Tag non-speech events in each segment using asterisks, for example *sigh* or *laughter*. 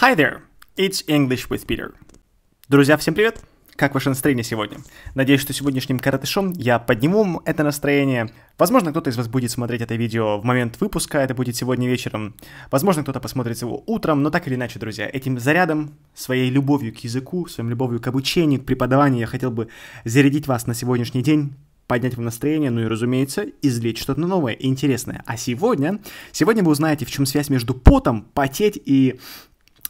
Hi there, it's English with Peter. Друзья, всем привет! Как ваше настроение сегодня? Надеюсь, что сегодняшним коротышом я подниму это настроение. Возможно, кто-то из вас будет смотреть это видео в момент выпуска, это будет сегодня вечером. Возможно, кто-то посмотрит его утром, но так или иначе, друзья, этим зарядом, своей любовью к языку, своим любовью к обучению, к преподаванию я хотел бы зарядить вас на сегодняшний день поднять вам настроение, ну и, разумеется, извлечь что-то новое и интересное. А сегодня, сегодня вы узнаете, в чем связь между потом, потеть и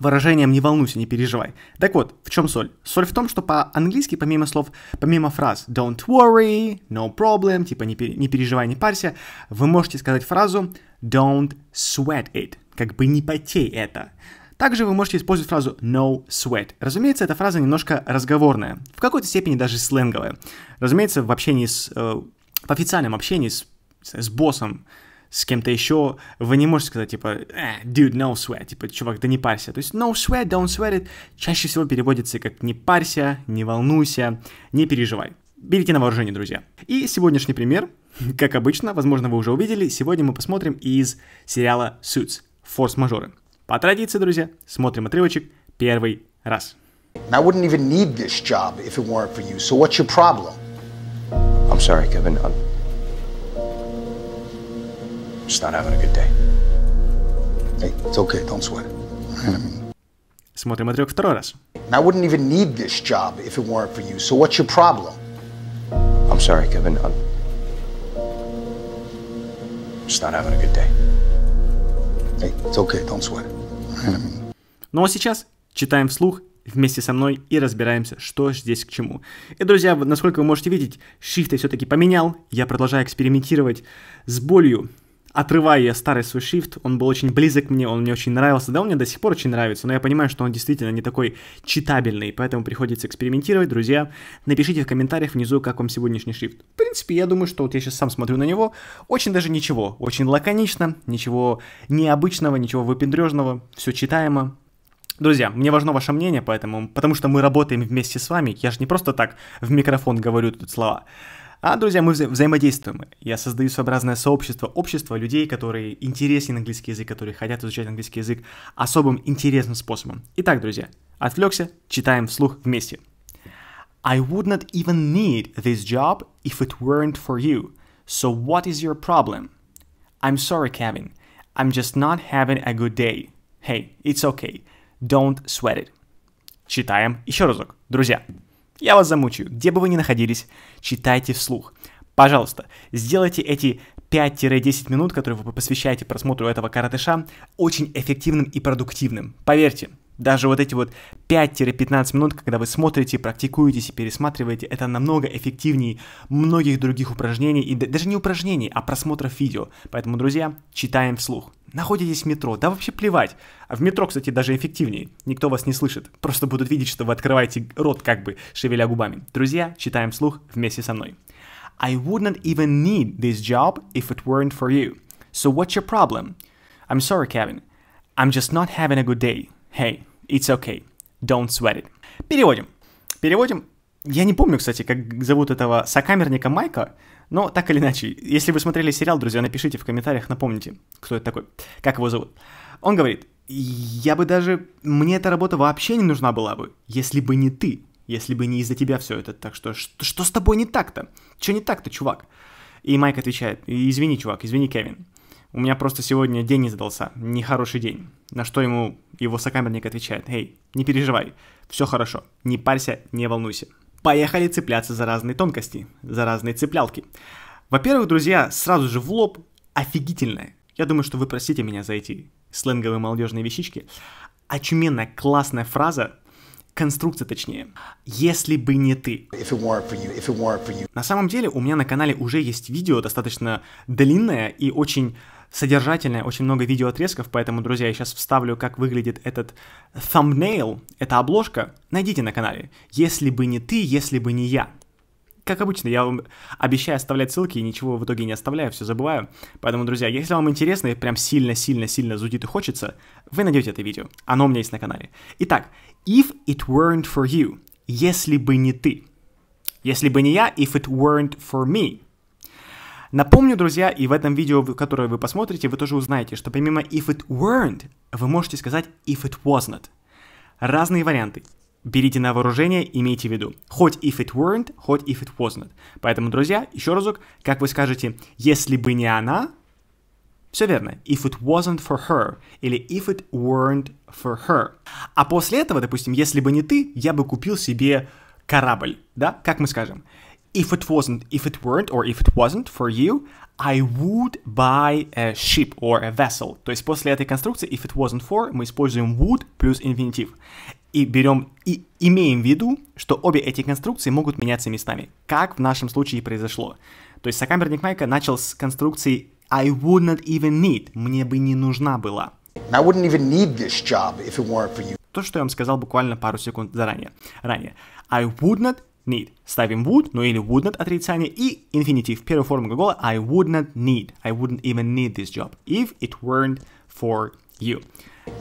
выражением «не волнуйся, не переживай». Так вот, в чем соль? Соль в том, что по-английски, помимо слов, помимо фраз «don't worry», «no problem», типа «не, пер... не переживай, не парься», вы можете сказать фразу «don't sweat it», как бы «не потей это». Также вы можете использовать фразу no sweat. Разумеется, эта фраза немножко разговорная, в какой-то степени даже сленговая. Разумеется, в общении с, э, в официальном общении с, с боссом с кем-то еще, вы не можете сказать, типа, э, dude, no sweat, типа, чувак, да не парься. То есть no sweat, don't sweat it чаще всего переводится как не парься, не волнуйся, не переживай. Берите на вооружение, друзья. И сегодняшний пример, *laughs* как обычно, возможно, вы уже увидели, сегодня мы посмотрим из сериала Suits, форс-мажоры. По традиции, друзья, смотрим отрывочек первый раз. I wouldn't even need this job if it weren't for you. So what's your problem? I'm sorry, Kevin. I'm just not having a good day. Hey, it's okay. Don't sweat it. I mean, Смотрим отрывок второй раз. I wouldn't even need this job if it weren't for you. So what's your problem? I'm sorry, Kevin. I'm just not having a good day. Hey, it's okay. Don't sweat it. I mean... Ну а сейчас читаем вслух вместе со мной и разбираемся, что здесь к чему. И, друзья, насколько вы можете видеть, Shift я все-таки поменял, я продолжаю экспериментировать с болью, отрывая старый свой шрифт, он был очень близок мне, он мне очень нравился, да, он мне до сих пор очень нравится, но я понимаю, что он действительно не такой читабельный, поэтому приходится экспериментировать, друзья, напишите в комментариях внизу, как вам сегодняшний шрифт. В принципе, я думаю, что вот я сейчас сам смотрю на него, очень даже ничего, очень лаконично, ничего необычного, ничего выпендрежного, все читаемо, Друзья, мне важно ваше мнение, поэтому, потому что мы работаем вместе с вами, я же не просто так в микрофон говорю тут слова. А, друзья, мы вза- взаимодействуем. Я создаю своеобразное сообщество, общество людей, которые интересен английский язык, которые хотят изучать английский язык особым интересным способом. Итак, друзья, отвлекся, читаем вслух вместе. I would not even need this job if it weren't for you. So what is your problem? I'm sorry, Kevin. I'm just not having a good day. Hey, it's okay. Don't sweat it. Читаем еще разок. Друзья, я вас замучаю, где бы вы ни находились, читайте вслух. Пожалуйста, сделайте эти 5-10 минут, которые вы посвящаете просмотру этого коротыша, очень эффективным и продуктивным. Поверьте, даже вот эти вот 5-15 минут, когда вы смотрите, практикуетесь и пересматриваете, это намного эффективнее многих других упражнений, и даже не упражнений, а просмотров видео. Поэтому, друзья, читаем вслух. Находитесь в метро, да вообще плевать. А в метро, кстати, даже эффективнее. Никто вас не слышит. Просто будут видеть, что вы открываете рот как бы, шевеля губами. Друзья, читаем вслух вместе со мной. I wouldn't even need this job if it weren't for you. So what's your problem? I'm sorry, Kevin. I'm just not having a good day. Hey, It's okay. Don't sweat it. Переводим. Переводим. Я не помню, кстати, как зовут этого сокамерника Майка, но так или иначе, если вы смотрели сериал, друзья, напишите в комментариях, напомните, кто это такой, как его зовут. Он говорит, я бы даже... Мне эта работа вообще не нужна была бы, если бы не ты, если бы не из-за тебя все это. Так что, что, что с тобой не так-то? Что не так-то, чувак? И Майк отвечает, извини, чувак, извини, Кевин. У меня просто сегодня день не задался, нехороший день. На что ему его сокамерник отвечает, «Эй, не переживай, все хорошо, не парься, не волнуйся». Поехали цепляться за разные тонкости, за разные цеплялки. Во-первых, друзья, сразу же в лоб офигительное. Я думаю, что вы простите меня за эти сленговые молодежные вещички. Очуменная классная фраза, конструкция точнее. Если бы не ты. You, На самом деле у меня на канале уже есть видео достаточно длинное и очень содержательное, очень много видеоотрезков, поэтому, друзья, я сейчас вставлю, как выглядит этот thumbnail, эта обложка, найдите на канале. Если бы не ты, если бы не я. Как обычно, я вам обещаю оставлять ссылки и ничего в итоге не оставляю, все забываю. Поэтому, друзья, если вам интересно и прям сильно-сильно-сильно зудит и хочется, вы найдете это видео. Оно у меня есть на канале. Итак, if it weren't for you, если бы не ты. Если бы не я, if it weren't for me. Напомню, друзья, и в этом видео, которое вы посмотрите, вы тоже узнаете, что помимо if it weren't, вы можете сказать if it wasn't. Разные варианты. Берите на вооружение, имейте в виду. Хоть if it weren't, хоть if it wasn't. Поэтому, друзья, еще разок, как вы скажете, если бы не она, все верно. If it wasn't for her. Или if it weren't for her. А после этого, допустим, если бы не ты, я бы купил себе корабль. Да? Как мы скажем? if it wasn't, if it weren't, or if it wasn't for you, I would buy a ship or a vessel. То есть после этой конструкции if it wasn't for мы используем would плюс инфинитив. И берем и имеем в виду, что обе эти конструкции могут меняться местами, как в нашем случае произошло. То есть сокамерник Майка начал с конструкции I would not even need, мне бы не нужна была. I wouldn't even need this job if it weren't for you. То, что я вам сказал буквально пару секунд заранее. Ранее. I would not need. Ставим would, ну или would not отрицание, и инфинитив, первая форма глагола I would not need, I wouldn't even need this job, if it weren't for you.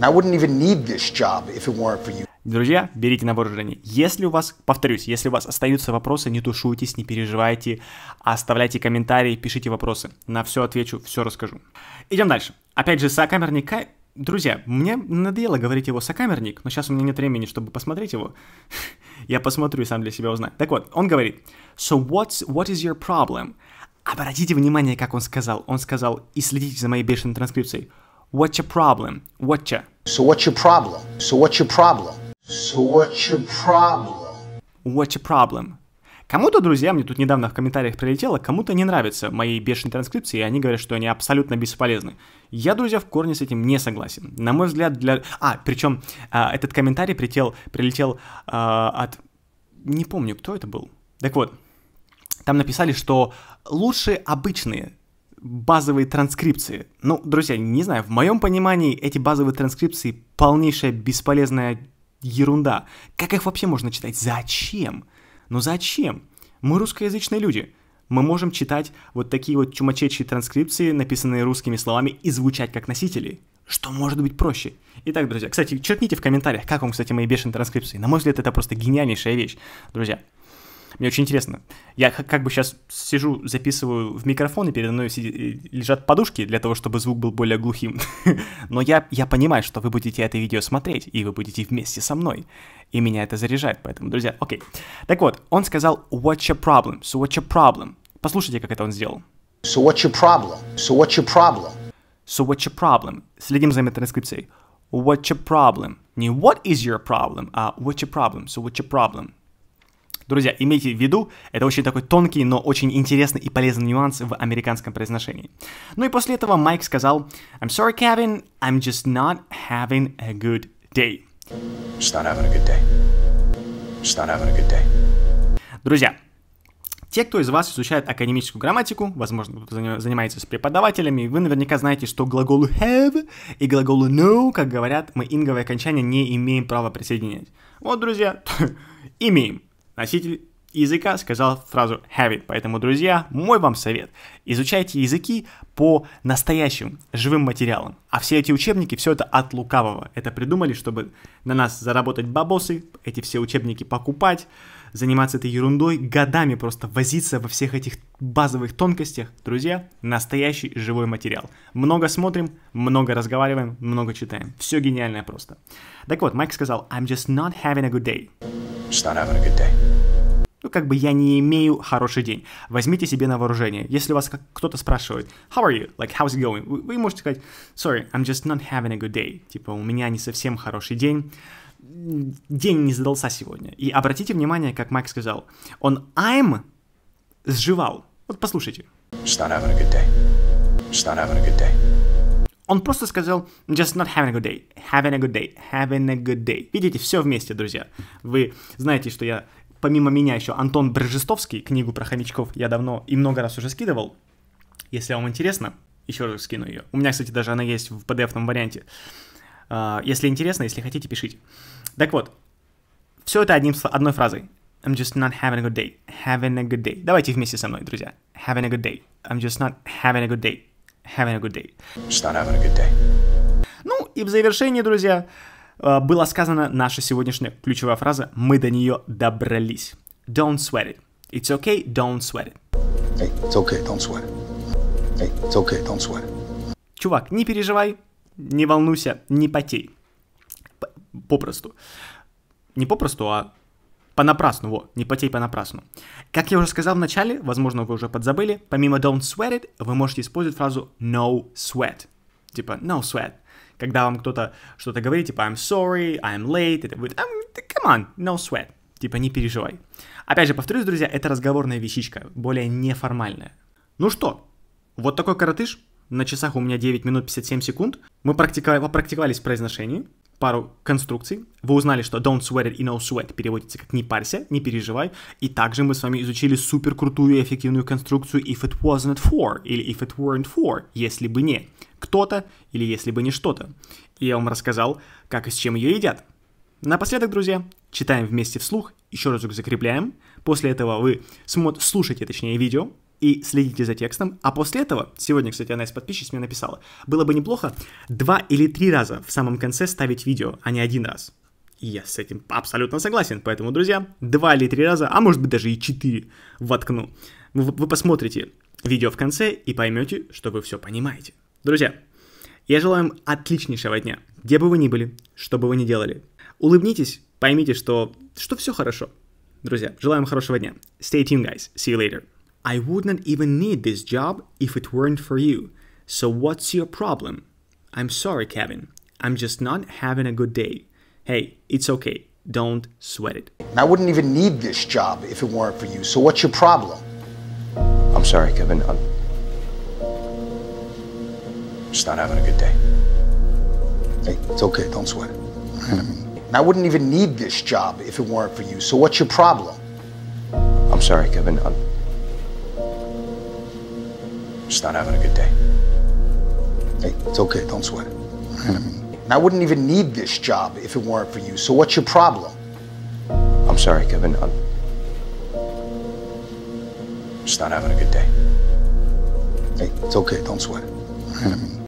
I wouldn't even need this job if it weren't for you. Друзья, берите на вооружение. Если у вас, повторюсь, если у вас остаются вопросы, не тушуйтесь, не переживайте, оставляйте комментарии, пишите вопросы. На все отвечу, все расскажу. Идем дальше. Опять же, сокамерник Друзья, мне надоело говорить его сокамерник, но сейчас у меня нет времени, чтобы посмотреть его. Я посмотрю и сам для себя узнаю. Так вот, он говорит, so what's, what is your problem? Обратите внимание, как он сказал. Он сказал, и следите за моей бешеной транскрипцией. What's your problem? What's your? So what's your problem? So what's your problem? So what's your problem? What's your problem? Кому-то, друзья, мне тут недавно в комментариях прилетело, кому-то не нравятся мои бешеные транскрипции, и они говорят, что они абсолютно бесполезны. Я, друзья, в корне с этим не согласен. На мой взгляд, для... А, причем э, а, этот комментарий прилетел, прилетел а, э, от... Не помню, кто это был. Так вот, там написали, что лучше обычные базовые транскрипции. Ну, друзья, не знаю, в моем понимании эти базовые транскрипции полнейшая бесполезная ерунда. Как их вообще можно читать? Зачем? Но зачем? Мы русскоязычные люди. Мы можем читать вот такие вот чумачечьи транскрипции, написанные русскими словами, и звучать как носители. Что может быть проще? Итак, друзья, кстати, черкните в комментариях, как вам, кстати, мои бешеные транскрипции. На мой взгляд, это просто гениальнейшая вещь, друзья. Мне очень интересно. Я как бы сейчас сижу, записываю в микрофон, и передо мной э, лежат подушки для того, чтобы звук был более глухим. *laughs* Но я, я понимаю, что вы будете это видео смотреть, и вы будете вместе со мной. И меня это заряжает, поэтому, друзья, окей. Так вот, он сказал «What's your problem?» «So what's your problem?» Послушайте, как это он сделал. «So what's your problem?» «So what's your problem?» «So what's your problem?» Следим за метаинскрипцией. «What's your problem?» Не «What is your problem?», а «What's your problem?» «So what's your problem?» Друзья, имейте в виду, это очень такой тонкий, но очень интересный и полезный нюанс в американском произношении. Ну и после этого Майк сказал «I'm sorry, Kevin, I'm just not having a good day». Just not having a good day. Just not having a good day. Друзья, те, кто из вас изучает академическую грамматику, возможно, вы занимаетесь преподавателями, вы наверняка знаете, что глаголу have и глаголу know, как говорят, мы инговое окончание не имеем права присоединять. Вот, друзья, *laughs* имеем. Носитель языка сказал фразу have it. Поэтому, друзья, мой вам совет. Изучайте языки по настоящим, живым материалам. А все эти учебники, все это от лукавого. Это придумали, чтобы на нас заработать бабосы, эти все учебники покупать, заниматься этой ерундой, годами просто возиться во всех этих базовых тонкостях. Друзья, настоящий живой материал. Много смотрим, много разговариваем, много читаем. Все гениальное просто. Так вот, Майк сказал, I'm just not having a good day. Ну, как бы я не имею хороший день. Возьмите себе на вооружение. Если вас кто-то спрашивает, how are you? Like, how's it going? Вы, можете сказать, sorry, I'm just not having a good day. Типа, у меня не совсем хороший день. День не задался сегодня. И обратите внимание, как Майк сказал, он I'm сживал. Вот послушайте. Just not having a good day. Just not having a good day. Он просто сказал just not having a good day, having a good day, having a good day. Видите, все вместе, друзья. Вы знаете, что я, помимо меня еще Антон Бржестовский, книгу про хомячков я давно и много раз уже скидывал. Если вам интересно, еще раз скину ее. У меня, кстати, даже она есть в PDF-ном варианте. А, если интересно, если хотите, пишите. Так вот, все это одним, одной фразой. I'm just not having a good day. Having a good day. Давайте вместе со мной, друзья. Having a good day. I'm just not having a good day having a good day. Just not having a good day. Ну и в завершении, друзья, э, была сказана наша сегодняшняя ключевая фраза «Мы до нее добрались». Don't sweat it. It's okay, don't sweat it. Hey, it's okay, don't sweat it. Hey, it's okay, don't sweat it. Чувак, не переживай, не волнуйся, не потей. Попросту. Не попросту, а понапрасну, во, не потей понапрасну. Как я уже сказал в начале, возможно, вы уже подзабыли, помимо don't sweat it, вы можете использовать фразу no sweat, типа no sweat. Когда вам кто-то что-то говорит, типа I'm sorry, I'm late, это будет come on, no sweat, типа не переживай. Опять же, повторюсь, друзья, это разговорная вещичка, более неформальная. Ну что, вот такой коротыш, на часах у меня 9 минут 57 секунд. Мы практика... практиковались в произношении пару конструкций. Вы узнали, что don't sweat it и no sweat переводится как не парься, не переживай. И также мы с вами изучили супер крутую и эффективную конструкцию if it wasn't for или if it weren't for, если бы не кто-то или если бы не что-то. И я вам рассказал, как и с чем ее едят. Напоследок, друзья, читаем вместе вслух, еще разок закрепляем. После этого вы слушаете, точнее, видео, и следите за текстом. А после этого, сегодня, кстати, одна из подписчиц мне написала, было бы неплохо два или три раза в самом конце ставить видео, а не один раз. И я с этим абсолютно согласен, поэтому, друзья, два или три раза, а может быть даже и четыре воткну. Вы, вы посмотрите видео в конце и поймете, что вы все понимаете. Друзья, я желаю вам отличнейшего дня, где бы вы ни были, что бы вы ни делали. Улыбнитесь, поймите, что, что все хорошо. Друзья, желаю вам хорошего дня. Stay tuned, guys. See you later. I would not even need this job if it weren't for you. So what's your problem? I'm sorry, Kevin. I'm just not having a good day. Hey, it's okay. Don't sweat it. I wouldn't even need this job if it weren't for you. So what's your problem? I'm sorry, Kevin. I'm just not having a good day. Hey, it's okay. Don't sweat it. *laughs* I, wouldn't even need this job if it weren't for you. So what's your problem? I'm sorry, Kevin. I'm just not having a good day. Hey, it's okay. Don't sweat it. I mean, I wouldn't even need this job if it weren't for you. So what's your problem? I'm sorry, Kevin. I'm just not having a good day. Hey, it's okay. Don't sweat it. I mean,